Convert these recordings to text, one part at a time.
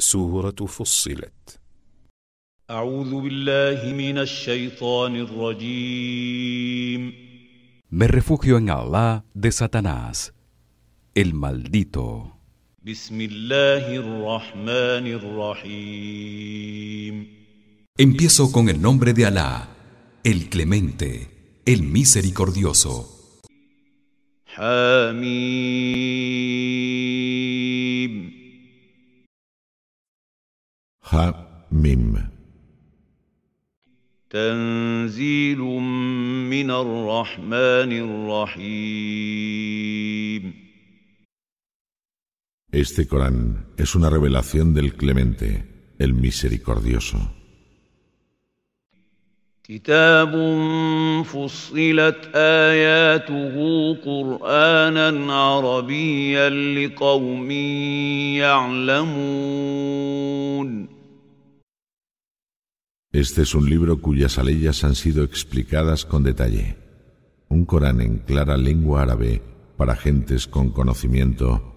سورة فصلت أعوذ بالله من الشيطان الرجيم Me refugio en Allah de Satanás, el maldito. بسم الله الرحمن الرحيم Empiezo con el nombre de Allah, el clemente, el misericordioso. حميم ميم تنزيل من الرحمن الرحيم Este Corán es una revelación del Clemente, el Misericordioso. كتاب فصلت آياته قرآنا عربيا لقوم يعلمون Este es un libro cuyas aleyas han sido explicadas con detalle. Un Corán en clara lengua árabe para gentes con conocimiento.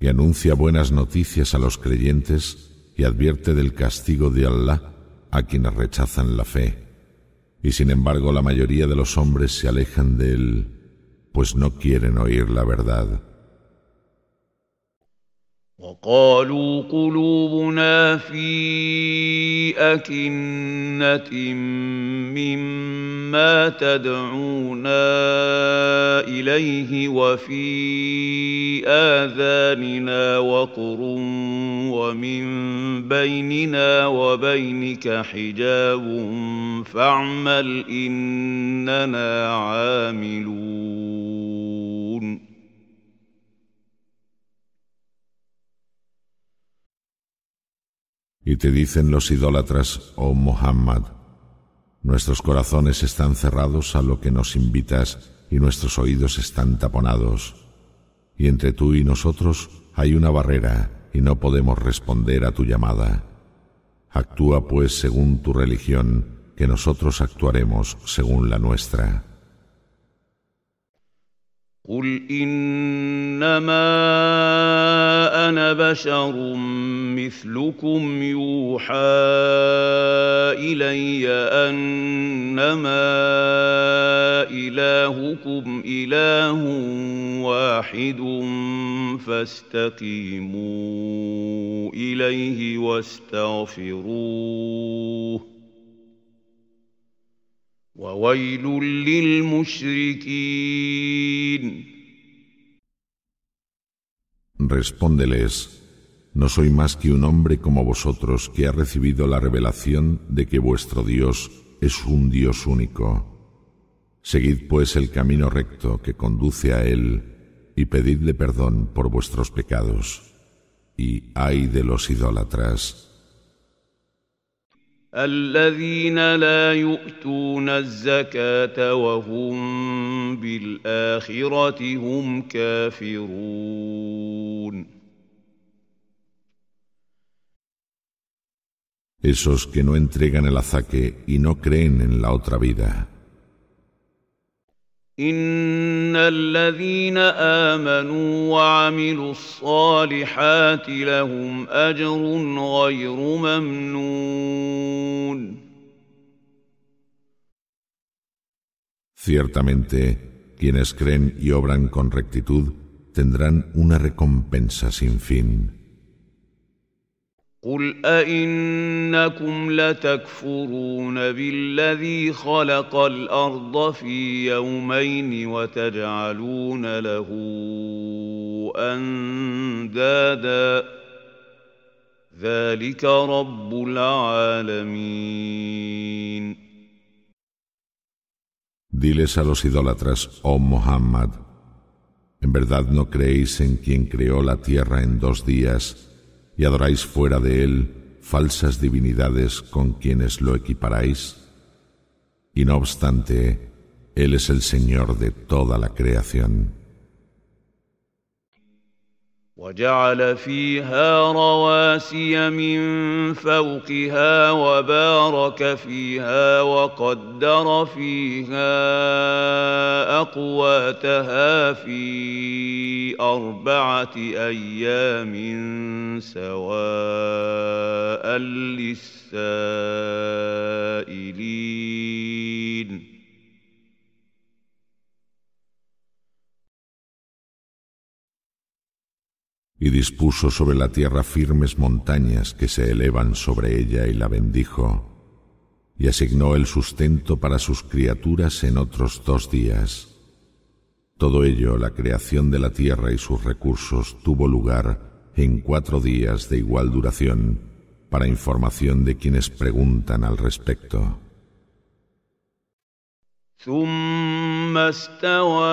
Y anuncia buenas noticias a los creyentes y advierte del castigo de Allah a quienes rechazan la fe. Y sin embargo la mayoría de los hombres se alejan de él, pues no quieren oír la verdad. وقالوا قلوبنا في أكنة مما تدعونا إليه وفي آذاننا وقر ومن بيننا وبينك حجاب فاعمل إننا عاملون Y te dicen los idólatras, oh Muhammad, nuestros corazones están cerrados a lo que nos invitas y nuestros oídos están taponados. Y entre tú y nosotros hay una barrera y no podemos responder a tu llamada. Actúa pues según tu religión, que nosotros actuaremos según la nuestra. قل انما انا بشر مثلكم يوحى الي انما الهكم اله واحد فاستقيموا اليه واستغفروه Respóndeles, no soy más que un hombre como vosotros que ha recibido la revelación de que vuestro Dios es un Dios único. Seguid pues el camino recto que conduce a Él y pedidle perdón por vuestros pecados. Y ay de los idólatras الذين لا يؤتون الزكاه وهم بالاخره هم كافرون Esos que no entregan el azaque y no creen en la otra vida. ان الذين امنوا وعملوا الصالحات لهم اجر غير ممنون Ciertamente, quienes creen y obran con rectitud tendrán una recompensa sin fin. قل أئنكم لتكفرون بالذي خلق الأرض في يومين وتجعلون له أندادا ذلك رب العالمين Diles a los idólatras, oh Muhammad, ¿en verdad no creéis en quien creó la tierra en dos días y adoráis fuera de él falsas divinidades con quienes lo equiparáis? Y no obstante, Él es el Señor de toda la creación. وجعل فيها رواسي من فوقها وبارك فيها وقدر فيها اقواتها في اربعه ايام سواء للسائلين y dispuso sobre la tierra firmes montañas que se elevan sobre ella y la bendijo, y asignó el sustento para sus criaturas en otros dos días. Todo ello, la creación de la tierra y sus recursos, tuvo lugar en cuatro días de igual duración, para información de quienes preguntan al respecto. ثم استوى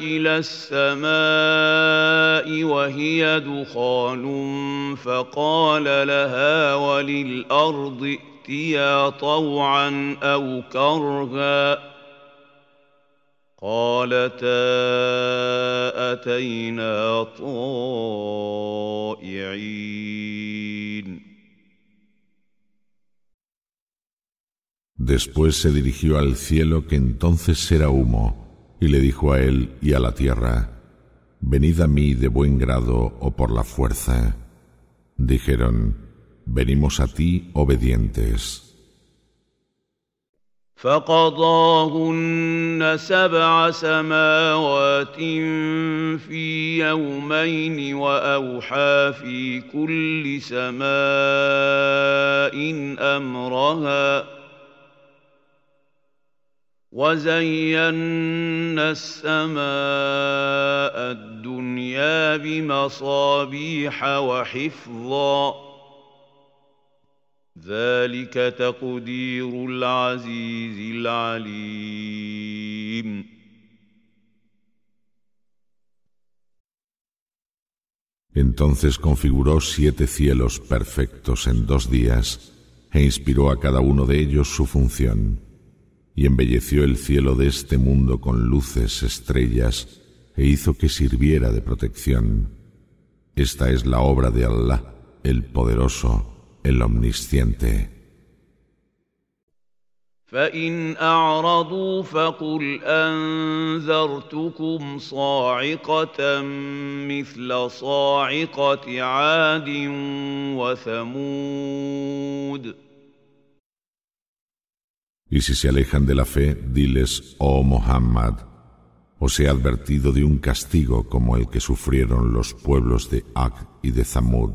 الى السماء وهي دخان فقال لها وللارض ائتيا طوعا او كرها قالتا اتينا طائعين Después se dirigió al cielo que entonces era humo, y le dijo a él y a la tierra, Venid a mí de buen grado o por la fuerza. Dijeron, Venimos a ti obedientes. وزينا السماء الدنيا بمصابيح وحفظا ذلك تقدير العزيز العليم Entonces configuró siete cielos perfectos en dos días e inspiró a cada uno de ellos su función. y embelleció el cielo de este mundo con luces, estrellas, e hizo que sirviera de protección. Esta es la obra de Allah, el poderoso, el omnisciente. Y si se alejan de la fe, diles, oh Muhammad, os he advertido de un castigo como el que sufrieron los pueblos de Ak y de Zamud.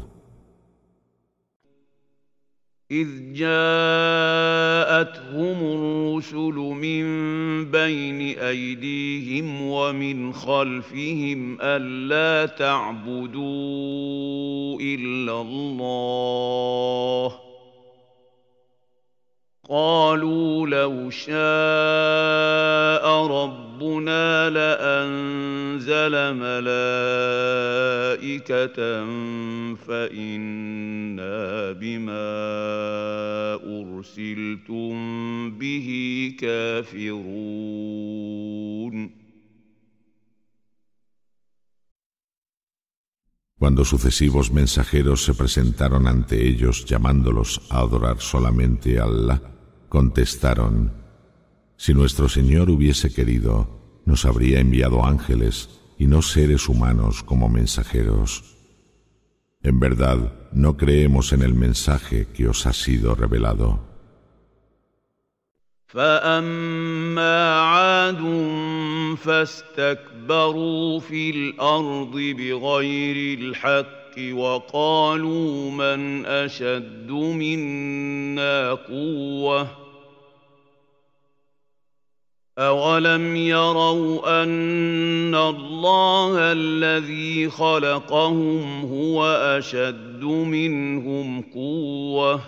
قالوا لو شاء ربنا لانزل ملائكه فانا بما ارسلتم به كافرون cuando sucesivos mensajeros se presentaron ante ellos llamándolos a adorar solamente a Allah Contestaron, Si nuestro Señor hubiese querido, nos habría enviado ángeles y no seres humanos como mensajeros. En verdad, no creemos en el mensaje que os ha sido revelado. أولم يروا أن الله الذي خلقهم هو أشد منهم قوة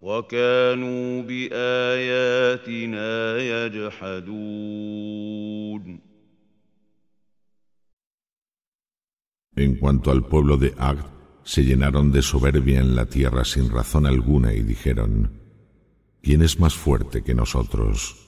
وكانوا بآياتنا يجحدون En cuanto al pueblo de Agd, se llenaron de soberbia en la tierra sin razón alguna y dijeron, ¿quién es más fuerte que nosotros?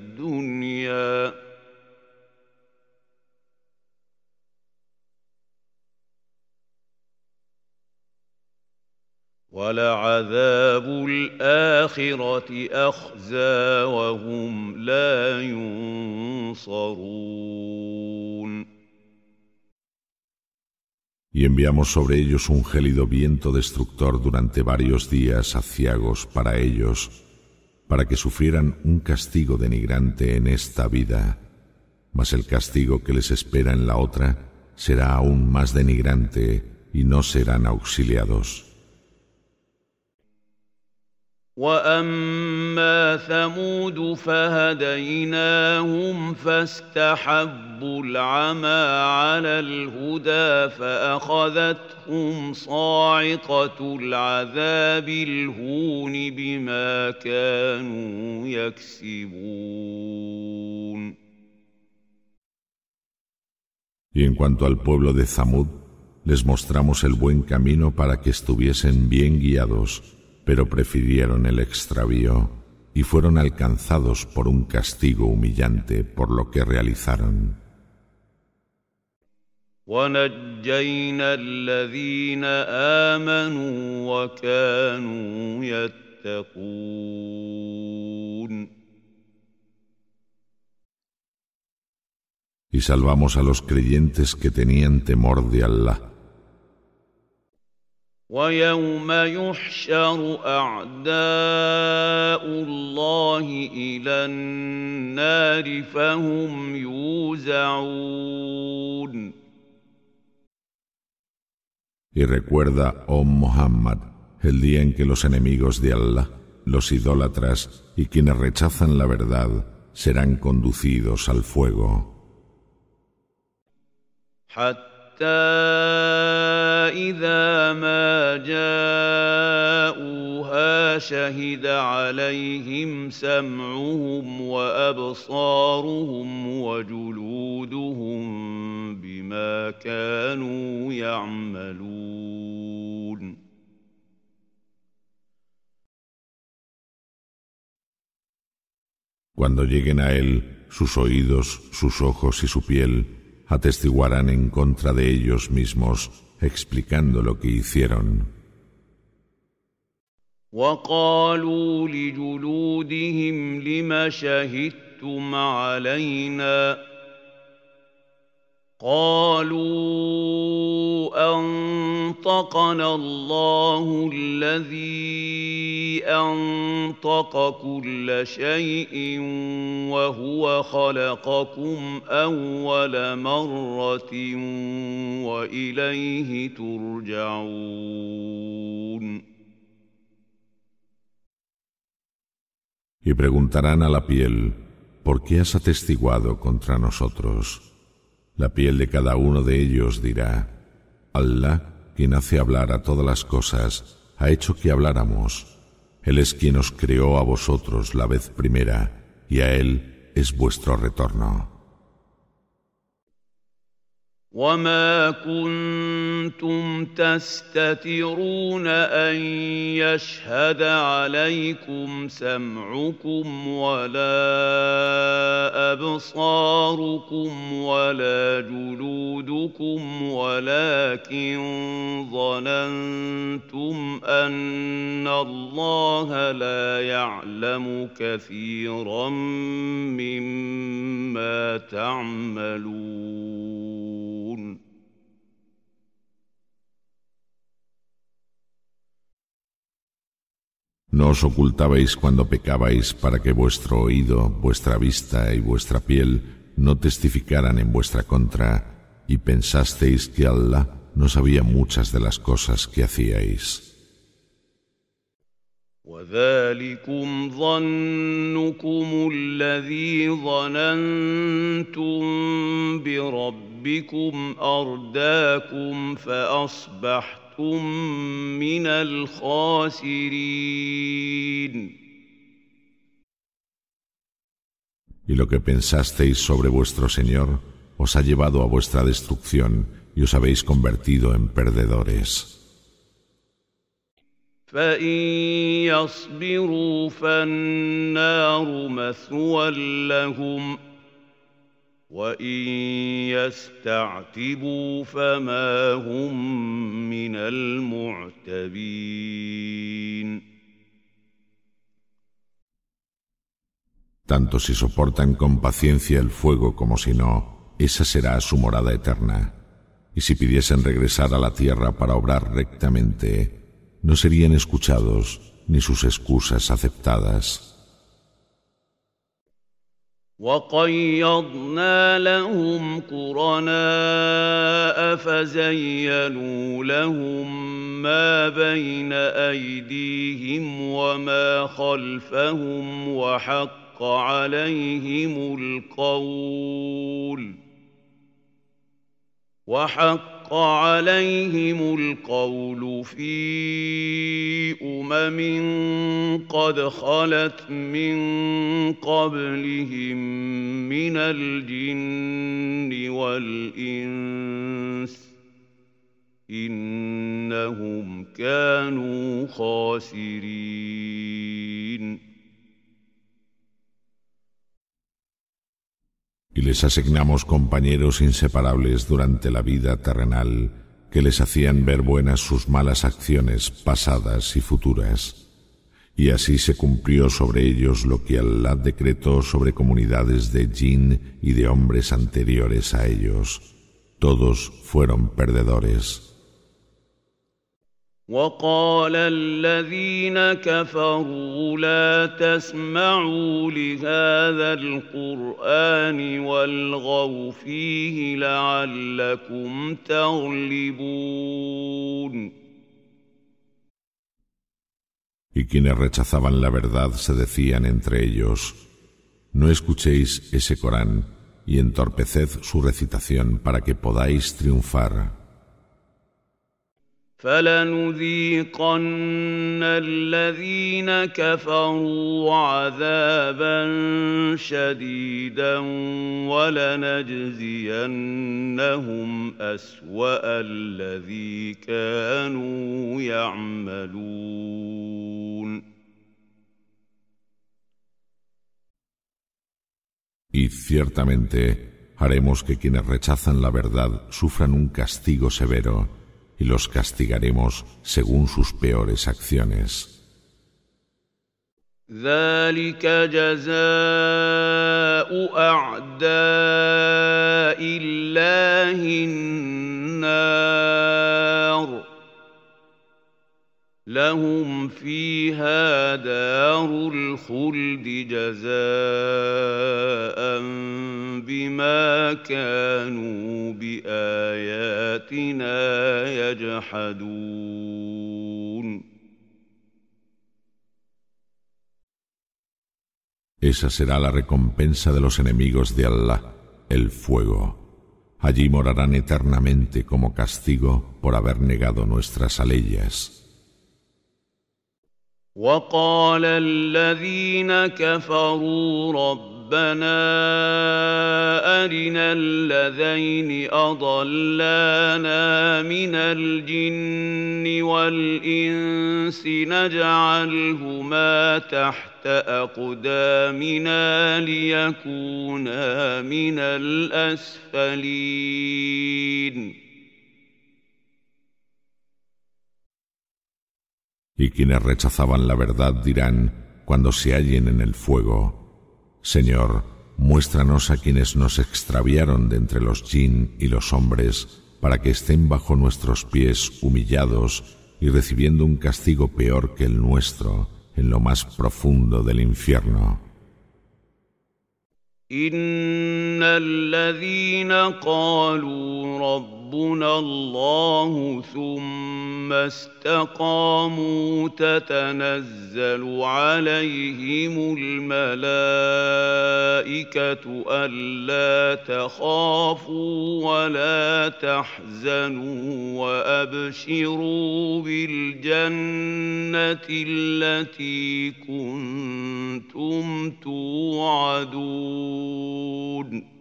Y enviamos sobre ellos un gélido viento destructor durante varios días aciagos para ellos para que sufrieran un castigo denigrante en esta vida, mas el castigo que les espera en la otra será aún más denigrante y no serán auxiliados. واما ثمود فهديناهم فاستحبوا العمى على الهدى فاخذتهم صاعقه العذاب الهون بما كانوا يكسبون Y en cuanto al pueblo de Zamud, les mostramos el buen camino para que estuviesen bien guiados pero prefirieron el extravío y fueron alcanzados por un castigo humillante por lo que realizaron. Y salvamos a los creyentes que tenían temor de Allah y recuerda, oh Muhammad, el día en que los enemigos de Allah, los idólatras y quienes rechazan la verdad serán conducidos al fuego. حتى إذا ما جاءوها شهد عليهم سمعهم وأبصارهم وجلودهم بما كانوا يعملون Cuando lleguen a él, sus oídos, sus ojos y su piel atestiguarán en contra de ellos mismos, explicando lo que hicieron. قالوا انطقنا الله الذي انطق كل شيء وهو خلقكم اول مره واليه ترجعون Y preguntarán a la piel, ¿por qué has atestiguado contra nosotros? La piel de cada uno de ellos dirá, Allah, quien hace hablar a todas las cosas, ha hecho que habláramos. Él es quien os creó a vosotros la vez primera, y a Él es vuestro retorno. وما كنتم تستترون ان يشهد عليكم سمعكم ولا ابصاركم ولا جلودكم ولكن ظننتم ان الله لا يعلم كثيرا مما تعملون No os ocultabais cuando pecabais para que vuestro oído, vuestra vista y vuestra piel no testificaran en vuestra contra, y pensasteis que Allah no sabía muchas de las cosas que hacíais. Y lo que pensasteis sobre vuestro Señor os ha llevado a vuestra destrucción y os habéis convertido en perdedores. Tanto si soportan con paciencia el fuego como si no, esa será su morada eterna. Y si pidiesen regresar a la tierra para obrar rectamente, no serían escuchados ni sus excusas aceptadas. وقيضنا لهم قرناء فزينوا لهم ما بين ايديهم وما خلفهم وحق عليهم القول وحق حق عليهم القول في أمم قد خلت من قبلهم من الجن والإنس إنهم كانوا خاسرين y les asignamos compañeros inseparables durante la vida terrenal que les hacían ver buenas sus malas acciones pasadas y futuras. Y así se cumplió sobre ellos lo que Allah decretó sobre comunidades de jinn y de hombres anteriores a ellos. Todos fueron perdedores. Y quienes rechazaban la verdad se decían entre ellos, no escuchéis ese Corán y entorpeced su recitación para que podáis triunfar. فلنذيقن الذين كفروا عذابا شديدا ولنجزينهم اسوا الذي كانوا يعملون Y ciertamente haremos que quienes rechazan la verdad sufran un castigo severo. y los castigaremos según sus peores acciones. لهم فيها دار الخلد جزاء بما كانوا Esa será la recompensa de los enemigos de Allah, el fuego. Allí morarán eternamente como castigo por haber negado nuestras aleyas. وقال الذين كفروا ربنا أرنا الذين أضلانا من الجن والإنس نجعلهما تحت أقدامنا ليكونا من الأسفلين Y quienes rechazaban la verdad dirán, cuando se hallen en el fuego, Señor, muéstranos a quienes nos extraviaron de entre los jin y los hombres, para que estén bajo nuestros pies humillados y recibiendo un castigo peor que el nuestro en lo más profundo del infierno. ربنا الله ثم استقاموا تتنزل عليهم الملائكة ألا تخافوا ولا تحزنوا وأبشروا بالجنة التي كنتم توعدون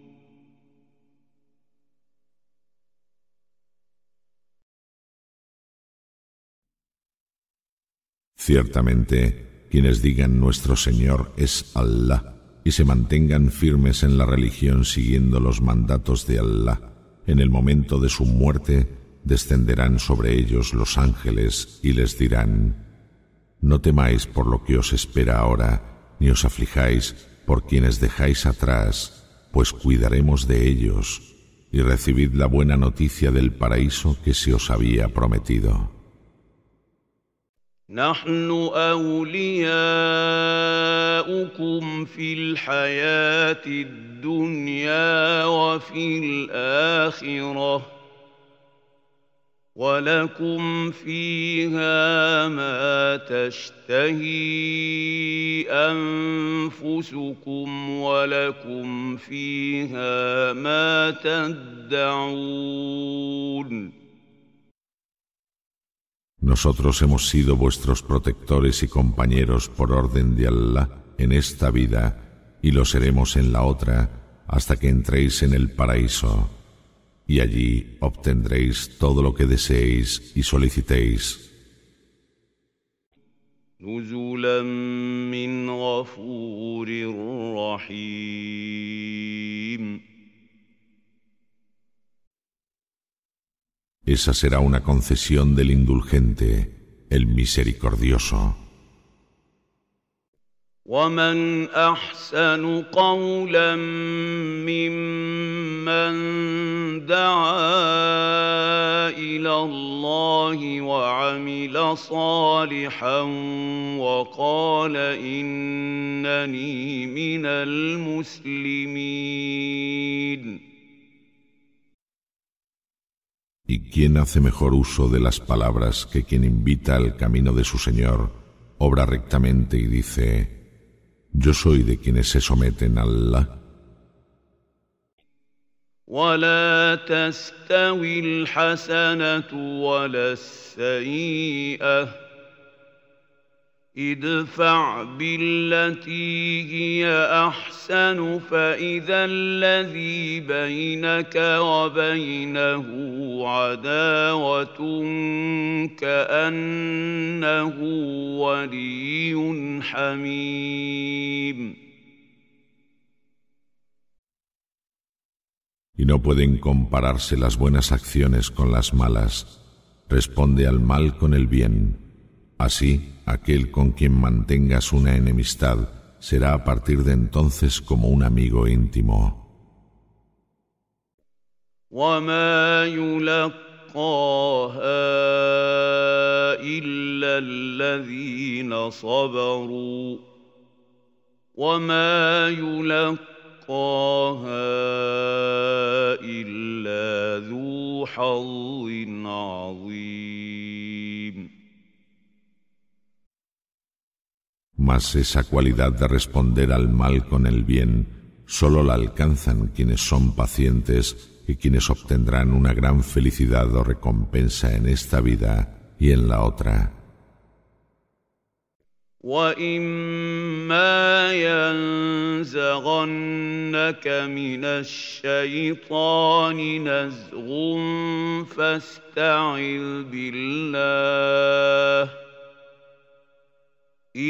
Ciertamente, quienes digan nuestro Señor es Allah y se mantengan firmes en la religión siguiendo los mandatos de Allah, en el momento de su muerte descenderán sobre ellos los ángeles y les dirán, No temáis por lo que os espera ahora, ni os aflijáis por quienes dejáis atrás, pues cuidaremos de ellos, y recibid la buena noticia del paraíso que se os había prometido. نحن اولياؤكم في الحياه الدنيا وفي الاخره ولكم فيها ما تشتهي انفسكم ولكم فيها ما تدعون Nosotros hemos sido vuestros protectores y compañeros por orden de Allah en esta vida y lo seremos en la otra hasta que entréis en el paraíso. Y allí obtendréis todo lo que deseéis y solicitéis. Esa será una concesión del indulgente, el misericordioso. ومن احسن قولا ممن دعا الى الله وعمل صالحا وقال انني من المسلمين ¿Y quién hace mejor uso de las palabras que quien invita al camino de su Señor, obra rectamente y dice, Yo soy de quienes se someten a Allah? Y no pueden compararse las buenas acciones con las malas. Responde al mal con el bien. Así, Aquel con quien mantengas una enemistad será a partir de entonces como un amigo íntimo. mas esa cualidad de responder al mal con el bien solo la alcanzan quienes son pacientes y quienes obtendrán una gran felicidad o recompensa en esta vida y en la otra. Y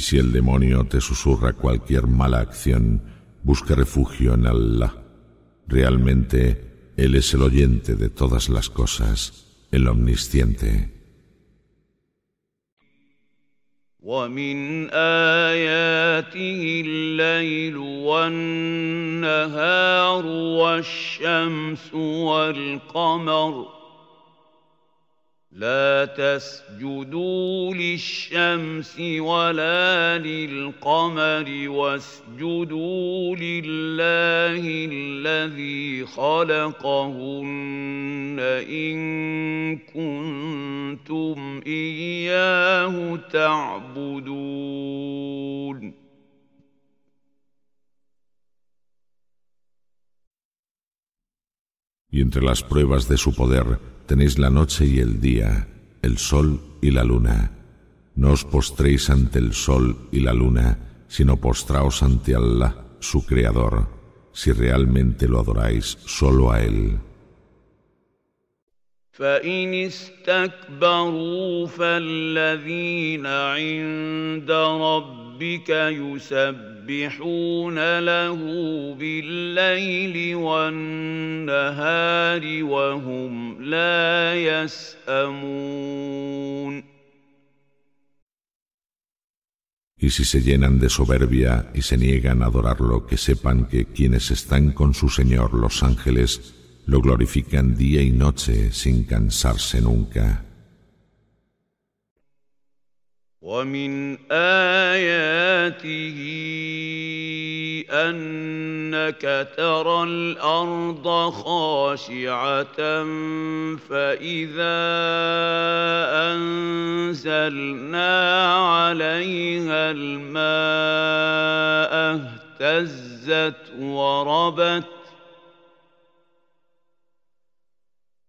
si el demonio te susurra cualquier mala acción, busca refugio en Allah. Realmente, Él es el oyente de todas las cosas, el omnisciente. ومن آياته الليل والنهار والشمس والقمر ۖ لا تسجدوا للشمس ولا للقمر واسجدوا لله الذي خلقهن إن كنتم إياه تعبدون Y entre las pruebas de su poder, tenéis la noche y el día, el sol y la luna. No os postréis ante el sol y la luna, sino postraos ante Allah, su Creador, si realmente lo adoráis solo a Él. فإن استكبروا فالذين عند ربك يسبحون له بالليل والنهار وهم لا يسأمون Y si se llenan de soberbia y se niegan a adorarlo, que sepan que quienes están con su Señor los ángeles lo glorifican día y noche sin cansarse nunca. ومن آياته أنك ترى الأرض خاشعة فإذا أنزلنا عليها الماء اهتزت وربت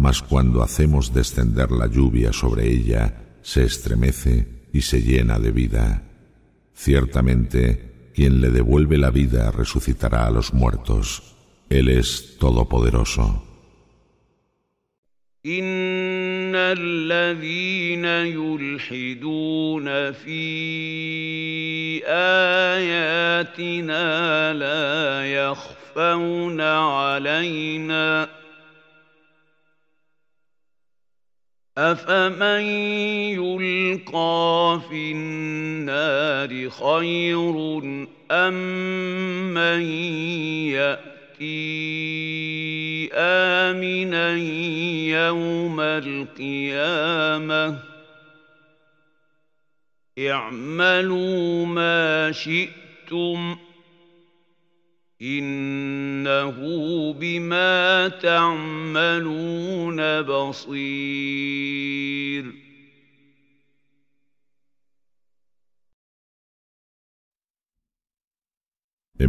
mas cuando hacemos descender la lluvia sobre ella, se estremece y se llena de vida. Ciertamente, quien le devuelve la vida resucitará a los muertos. Él es todopoderoso. أفمن يلقى في النار خير أم من يأتي آمنا يوم القيامة اعملوا ما شئتم ۖ En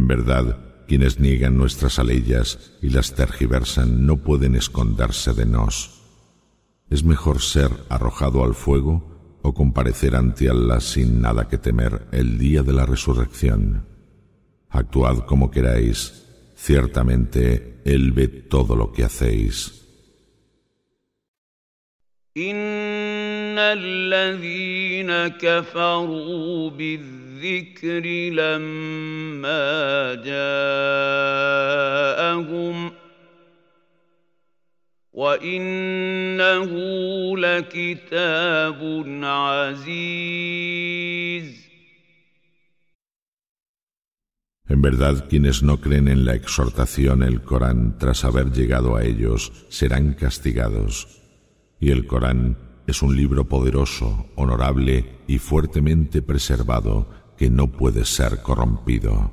verdad, quienes niegan nuestras aleyas y las tergiversan no pueden esconderse de nos. Es mejor ser arrojado al fuego o comparecer ante Allah sin nada que temer el día de la resurrección. Actuad como queráis, ciertamente Él ve todo lo que hacéis. إن الذين كفروا بالذكر لما جاءهم وإنه لكتاب عزيز En verdad, quienes no creen en la exhortación, el Corán, tras haber llegado a ellos, serán castigados. Y el Corán es un libro poderoso, honorable y fuertemente preservado que no puede ser corrompido.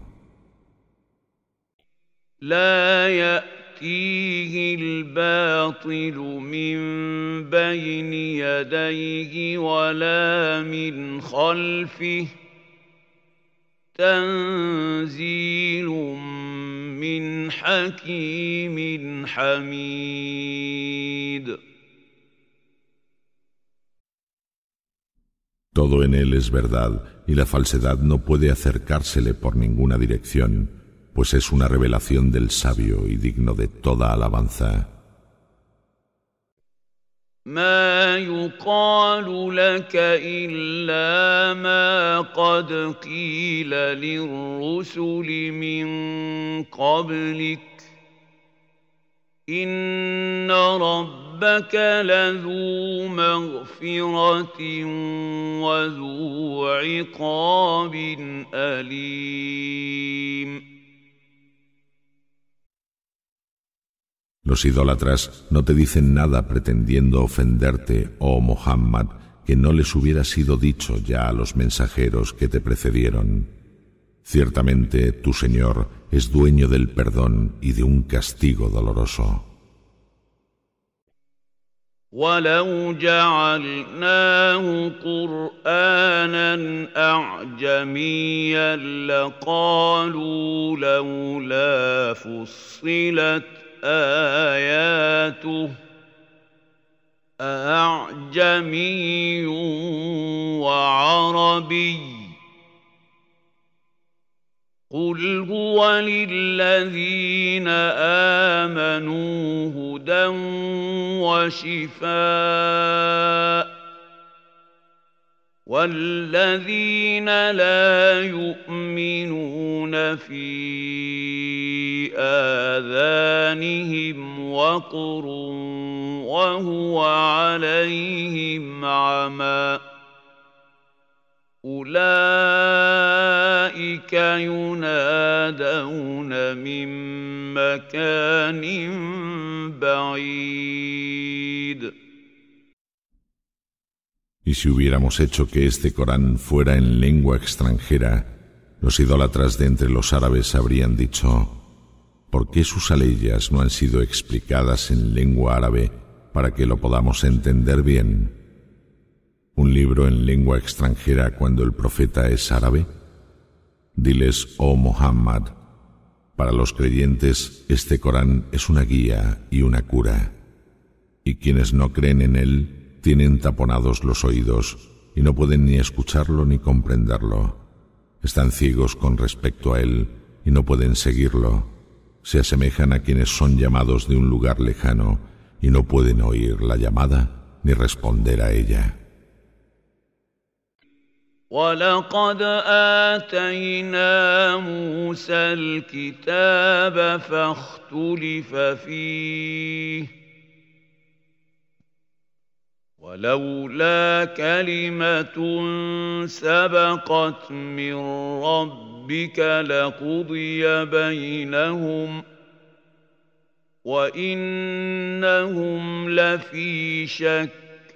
Todo en él es verdad y la falsedad no puede acercársele por ninguna dirección, pues es una revelación del sabio y digno de toda alabanza. ما يقال لك الا ما قد قيل للرسل من قبلك ان ربك لذو مغفره وذو عقاب اليم Los idólatras no te dicen nada pretendiendo ofenderte, oh Muhammad, que no les hubiera sido dicho ya a los mensajeros que te precedieron. Ciertamente tu Señor es dueño del perdón y de un castigo doloroso. آياته أعجمي وعربي قل هو للذين آمنوا هدى وشفاء والذين لا يؤمنون في آذانهم وقر وهو عليهم عمى أولئك ينادون من مكان بعيد Y si hubiéramos hecho que este Corán fuera en lengua extranjera, los idólatras de entre los árabes habrían dicho, ¿por qué sus aleyas no han sido explicadas en lengua árabe para que lo podamos entender bien? ¿Un libro en lengua extranjera cuando el profeta es árabe? Diles, oh Muhammad, para los creyentes este Corán es una guía y una cura, y quienes no creen en él, tienen taponados los oídos y no pueden ni escucharlo ni comprenderlo. Están ciegos con respecto a Él y no pueden seguirlo. Se asemejan a quienes son llamados de un lugar lejano y no pueden oír la llamada ni responder a ella. ولولا كلمة سبقت من ربك لقضي بينهم وإنهم لفي شك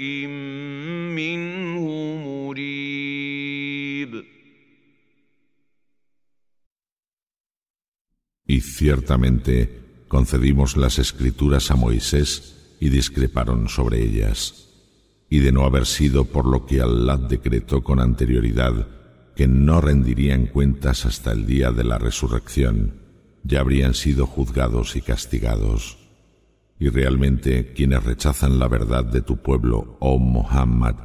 منه مريب Y ciertamente concedimos las escrituras a Moisés y discreparon sobre ellas. y de no haber sido por lo que Allah decretó con anterioridad que no rendirían cuentas hasta el día de la resurrección, ya habrían sido juzgados y castigados. Y realmente quienes rechazan la verdad de tu pueblo, oh Muhammad,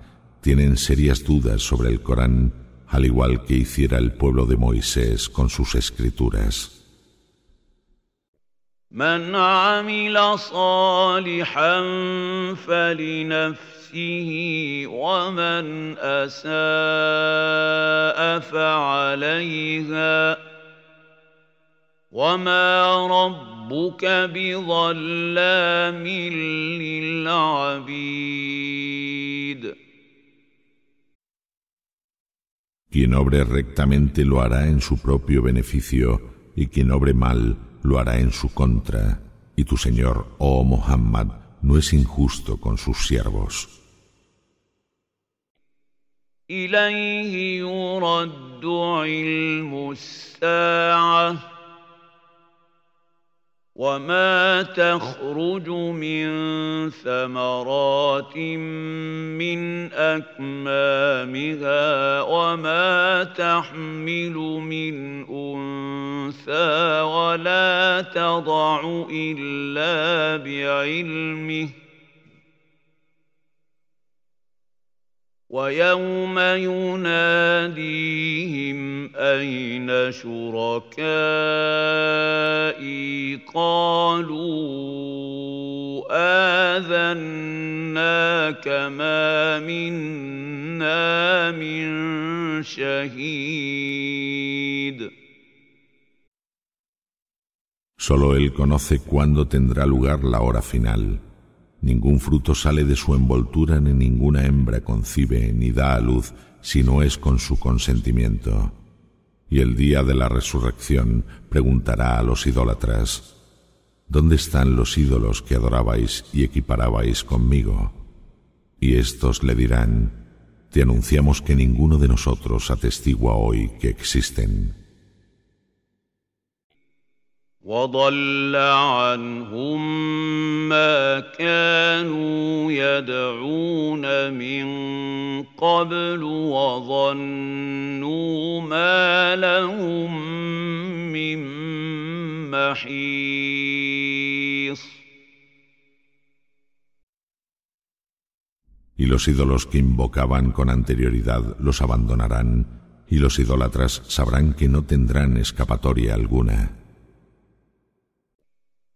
tienen serias dudas sobre el Corán, al igual que hiciera el pueblo de Moisés con sus escrituras. مَنْ عَمِلَ صَالِحًا فَلِنَفْسِهِ وَمَنْ أَسَاءَ فَعَلَيْهَا ۗ وما ربك بظلام للعبيد Quien obre rectamente lo hará en su propio beneficio, y quien obre mal lo hará en su contra, y tu Señor, oh Muhammad, no es injusto con sus siervos. وما تخرج من ثمرات من اكمامها وما تحمل من انثى ولا تضع الا بعلمه ويوم يناديهم أين شركائي قالوا آذناك ما منا من شهيد Solo Él conoce cuándo tendrá lugar la hora final. Ningún fruto sale de su envoltura, ni ninguna hembra concibe ni da a luz, si no es con su consentimiento. Y el día de la resurrección preguntará a los idólatras, ¿Dónde están los ídolos que adorabais y equiparabais conmigo? Y estos le dirán, Te anunciamos que ninguno de nosotros atestigua hoy que existen. Y los ídolos que invocaban con anterioridad los abandonarán, y los idólatras sabrán que no tendrán escapatoria alguna.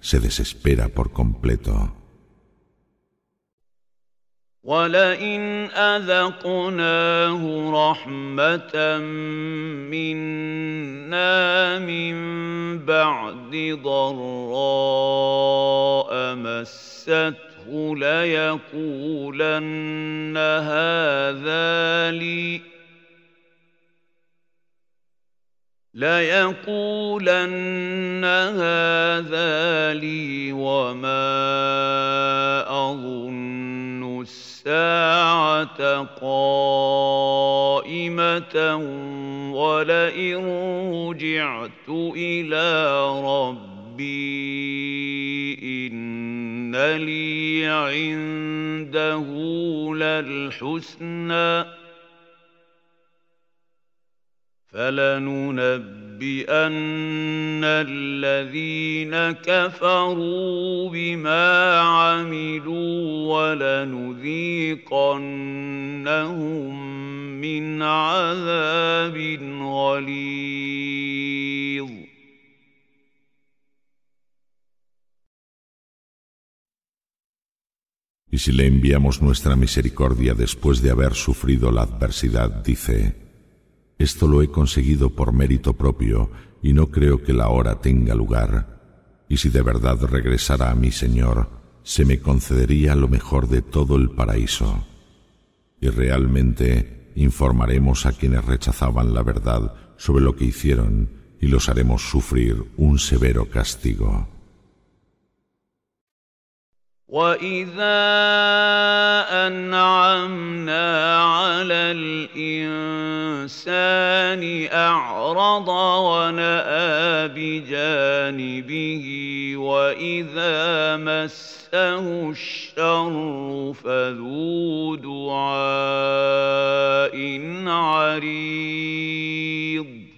se desespera por completo. ولئن أذقناه رحمة منا من بعد ضراء مسته ليقولن هذا لي ليقولن هذا لي وما اظن الساعه قائمه ولئن رجعت الى ربي ان لي عنده للحسنى فلننبئن الذين كفروا بما عملوا ولنذيقنهم من عذاب غليظ Y si le enviamos nuestra misericordia después de haber sufrido la adversidad, dice, esto lo he conseguido por mérito propio y no creo que la hora tenga lugar. Y si de verdad regresara a mi Señor, se me concedería lo mejor de todo el paraíso. Y realmente informaremos a quienes rechazaban la verdad sobre lo que hicieron y los haremos sufrir un severo castigo. واذا انعمنا على الانسان اعرض وناى بجانبه واذا مسه الشر فذو دعاء عريض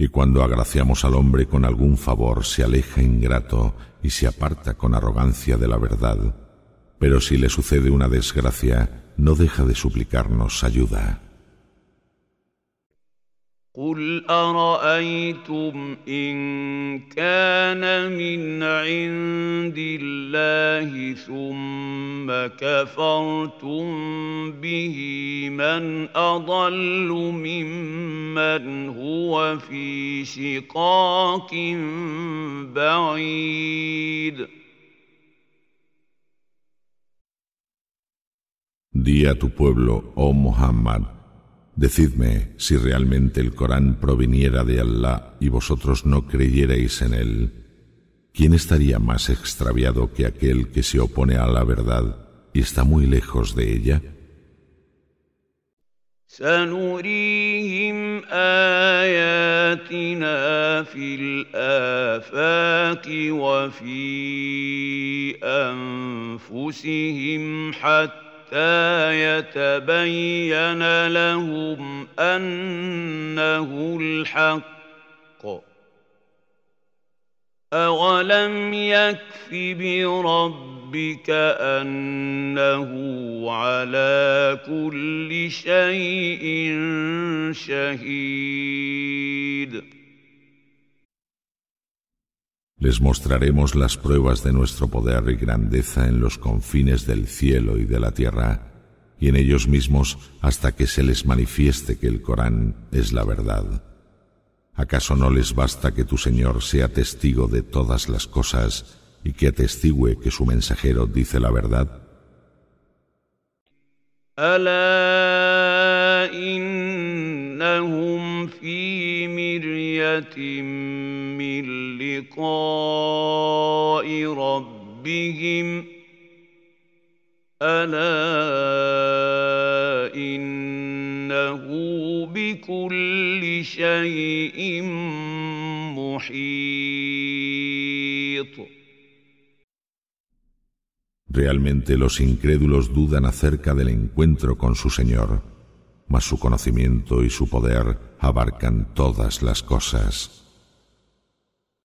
Y cuando agraciamos al hombre con algún favor, se aleja ingrato y se aparta con arrogancia de la verdad. Pero si le sucede una desgracia, no deja de suplicarnos ayuda. قل ارايتم ان كان من عند الله ثم كفرتم به من اضل ممن هو في شقاق بعيد Di a tu pueblo, oh Muhammad, Decidme si realmente el Corán proviniera de Allah y vosotros no creyerais en él. ¿Quién estaría más extraviado que aquel que se opone a la verdad y está muy lejos de ella? حتى يتبين لهم أنه الحق أولم يكف بربك أنه على كل شيء شهيد Les mostraremos las pruebas de nuestro poder y grandeza en los confines del cielo y de la tierra, y en ellos mismos hasta que se les manifieste que el Corán es la verdad. ¿Acaso no les basta que tu Señor sea testigo de todas las cosas y que atestigüe que su mensajero dice la verdad? Realmente los incrédulos dudan acerca del encuentro con su Señor mas su conocimiento y su poder abarcan todas las cosas.